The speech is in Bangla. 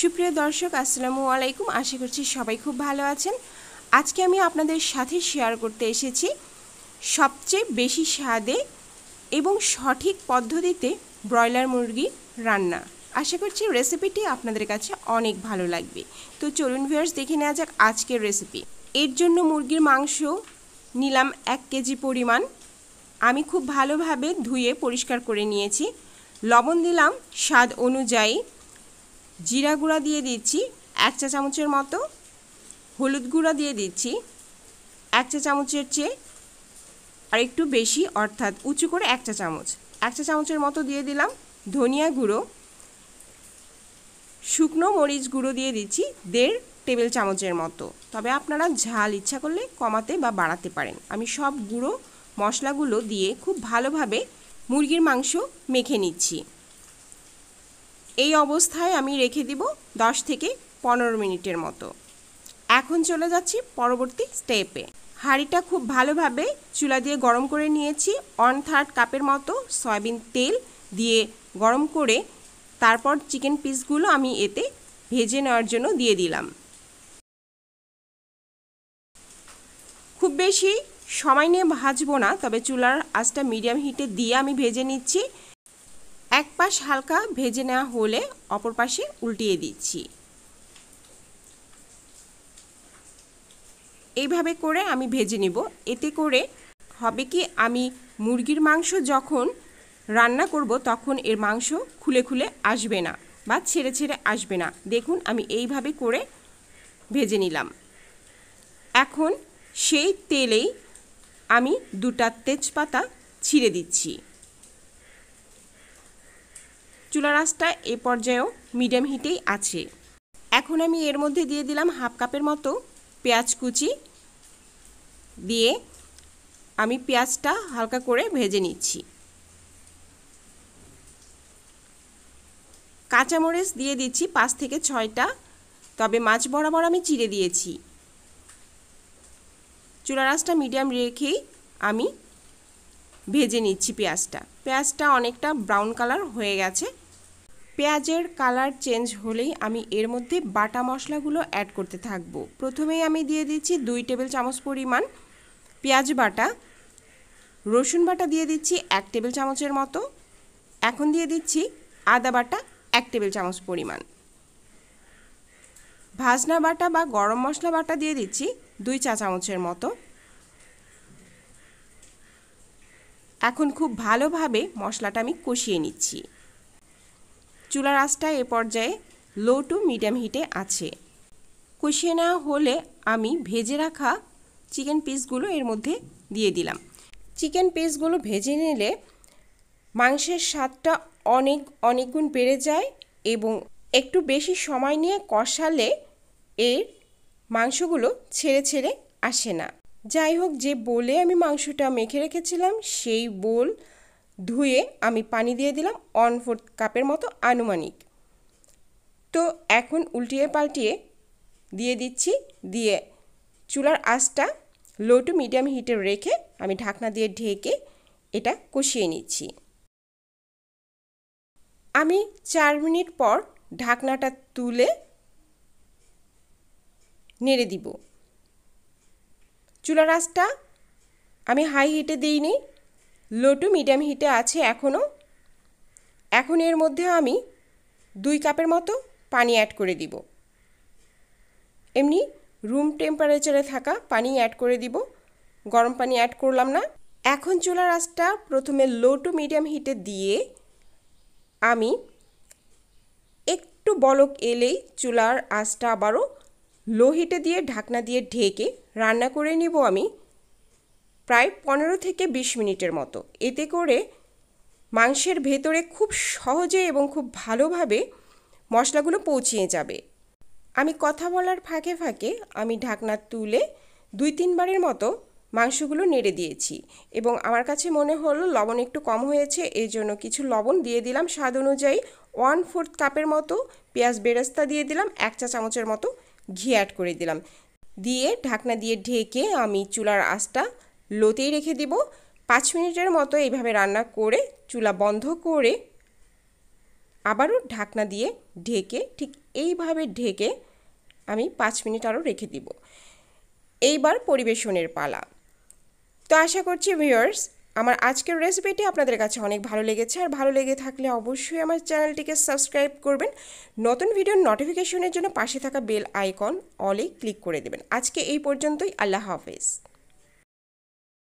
সুপ্রিয় দর্শক আসসালামু আলাইকুম আশা করছি সবাই খুব ভালো আছেন আজকে আমি আপনাদের সাথে শেয়ার করতে এসেছি সবচেয়ে বেশি স্বাদে এবং সঠিক পদ্ধতিতে ব্রয়লার মুরগি রান্না আশা করছি রেসিপিটি আপনাদের কাছে অনেক ভালো লাগবে তো চলুন ভিউয়ার্স দেখে নেওয়া যাক আজকের রেসিপি এর জন্য মুরগির মাংস নিলাম এক কেজি পরিমাণ আমি খুব ভালোভাবে ধুয়ে পরিষ্কার করে নিয়েছি লবণ দিলাম স্বাদ অনুযায়ী জিরা গুঁড়া দিয়ে দিচ্ছি এক চা চামচের মতো হলুদ গুঁড়া দিয়ে দিচ্ছি এক চা চামচের চেয়ে আর একটু বেশি অর্থাৎ উঁচু করে এক চা চামচ এক চা চামচের মতো দিয়ে দিলাম ধনিয়া গুঁড়ো শুকনো মরিচ গুঁড়ো দিয়ে দিচ্ছি দেড় টেবিল চামচের মতো তবে আপনারা ঝাল ইচ্ছা করলে কমাতে বা বাড়াতে পারেন আমি সব গুঁড়ো মশলাগুলো দিয়ে খুব ভালোভাবে মুরগির মাংস মেখে নিচ্ছি এই অবস্থায় আমি রেখে দিব 10 থেকে পনেরো মিনিটের মতো এখন চলে যাচ্ছি পরবর্তী স্টেপে হাঁড়িটা খুব ভালোভাবে চুলা দিয়ে গরম করে নিয়েছি ওয়ান থার্ড কাপের মতো সয়াবিন তেল দিয়ে গরম করে তারপর চিকেন পিসগুলো আমি এতে ভেজে নেওয়ার জন্য দিয়ে দিলাম খুব বেশি সময় নিয়ে ভাজবো না তবে চুলার আঁচটা মিডিয়াম হিটে দিয়ে আমি ভেজে নিচ্ছি এক পাশ হালকা ভেজে নেওয়া হলে অপর পাশে উল্টিয়ে দিচ্ছি এইভাবে করে আমি ভেজে নিব এতে করে হবে কি আমি মুরগির মাংস যখন রান্না করব তখন এর মাংস খুলে খুলে আসবে না বা ছেড়ে ছেড়ে আসবে না দেখুন আমি এইভাবে করে ভেজে নিলাম এখন সেই তেলেই আমি দুটা তেজপাতা ছিঁড়ে দিচ্ছি চুলা আঁচটা এ পর্যায়েও মিডিয়াম হিটেই আছে এখন আমি এর মধ্যে দিয়ে দিলাম হাফ কাপের মতো পেঁয়াজ কুচি দিয়ে আমি পেঁয়াজটা হালকা করে ভেজে নিচ্ছি কাঁচামরিচ দিয়ে দিচ্ছি পাঁচ থেকে ছয়টা তবে মাছ বরাবর আমি চিড়ে দিয়েছি চুলা রাসটা মিডিয়াম রেখেই আমি ভেজে নিচ্ছি পেঁয়াজটা পেঁয়াজটা অনেকটা ব্রাউন কালার হয়ে গেছে পেঁয়াজের কালার চেঞ্জ হলেই আমি এর মধ্যে বাটা মশলাগুলো অ্যাড করতে থাকব প্রথমেই আমি দিয়ে দিচ্ছি দুই টেবিল চামচ পরিমাণ পেঁয়াজ বাটা রসুন বাটা দিয়ে দিচ্ছি এক টেবিল চামচের মতো এখন দিয়ে দিচ্ছি আদা বাটা এক টেবিল চামচ পরিমাণ ভাজনা বাটা বা গরম মশলা বাটা দিয়ে দিচ্ছি দুই চা চামচের মতো এখন খুব ভালোভাবে মশলাটা আমি কষিয়ে নিচ্ছি চুলার আঁচটা এ পর্যায়ে লো টু মিডিয়াম হিটে আছে কষিয়ে নেওয়া হলে আমি ভেজে রাখা চিকেন পিসগুলো এর মধ্যে দিয়ে দিলাম চিকেন পিসগুলো ভেজে নিলে মাংসের স্বাদটা অনেক অনেক গুণ বেড়ে যায় এবং একটু বেশি সময় নিয়ে কষালে এর মাংসগুলো ছেড়ে ছেড়ে আসে না যাই হোক যে বোলে আমি মাংসটা মেখে রেখেছিলাম সেই বোল ধুয়ে আমি পানি দিয়ে দিলাম ওয়ান ফোর্থ কাপের মতো আনুমানিক তো এখন উল্টিয়ে পাল্টিয়ে দিয়ে দিচ্ছি দিয়ে চুলার আঁচটা লো টু মিডিয়াম হিটে রেখে আমি ঢাকনা দিয়ে ঢেকে এটা কষিয়ে নিচ্ছি আমি চার মিনিট পর ঢাকনাটা তুলে নেড়ে দিব চুলার আঁচটা আমি হাই হিটে দিইনি লো টু মিডিয়াম হিটে আছে এখনও এখন এর মধ্যে আমি দুই কাপের মতো পানি অ্যাড করে দিব এমনি রুম টেম্পারেচারে থাকা পানি অ্যাড করে দিব গরম পানি অ্যাড করলাম না এখন চুলার আঁচটা প্রথমে লো টু মিডিয়াম হিটে দিয়ে আমি একটু বলক এলেই চুলার আঁচটা আবারও লো হিটে দিয়ে ঢাকনা দিয়ে ঢেকে রান্না করে নিব আমি প্রায় পনেরো থেকে বিশ মিনিটের মতো এতে করে মাংসের ভেতরে খুব সহজে এবং খুব ভালোভাবে মশলাগুলো পৌঁছিয়ে যাবে আমি কথা বলার ফাঁকে ফাঁকে আমি ঢাকনা তুলে দুই তিনবারের মতো মাংসগুলো নেড়ে দিয়েছি এবং আমার কাছে মনে হলো লবণ একটু কম হয়েছে এই জন্য কিছু লবণ দিয়ে দিলাম স্বাদ অনুযায়ী ওয়ান ফোর্থ কাপের মতো পেঁয়াজ বেরাস্তা দিয়ে দিলাম এক চা চামচের মতো ঘি অ্যাড করে দিলাম দিয়ে ঢাকনা দিয়ে ঢেকে আমি চুলার আঁচটা লোতেই রেখে দিব পাঁচ মিনিটের মতো এইভাবে রান্না করে চুলা বন্ধ করে আবারও ঢাকনা দিয়ে ঢেকে ঠিক এইভাবে ঢেকে আমি পাঁচ মিনিট আরও রেখে দিব এইবার পরিবেশনের পালা তো আশা করছি ভিউয়ার্স আমার আজকের রেসিপিটি আপনাদের কাছে অনেক ভালো লেগেছে আর ভালো লেগে থাকলে অবশ্যই আমার চ্যানেলটিকে সাবস্ক্রাইব করবেন নতুন ভিডিওর নোটিফিকেশনের জন্য পাশে থাকা বেল আইকন অলে ক্লিক করে দেবেন আজকে এই পর্যন্তই আল্লাহ হাফেজ